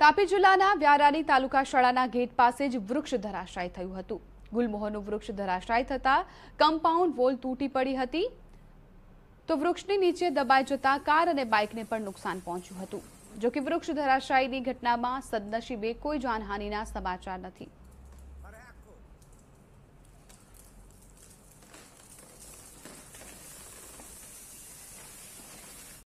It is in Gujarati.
તાપી જિલ્લાના વ્યારાની તાલુકા શાળાના ગેટ પાસે જ વૃક્ષ ધરાશાય થયું હતું ગુલમોહરનું વૃક્ષ ધરાશાય થતાં કમ્પાઉન્ડ વોલ તૂટી પડી હતી તો વૃક્ષની નીચે દબાઈ જતા કાર અને બાઇકને પણ નુકસાન પહોંચ્યું હતું જોકે વૃક્ષ ધરાશાયની ઘટનામાં સદનસીબે કોઈ જાનહાનિના સમાચાર નથી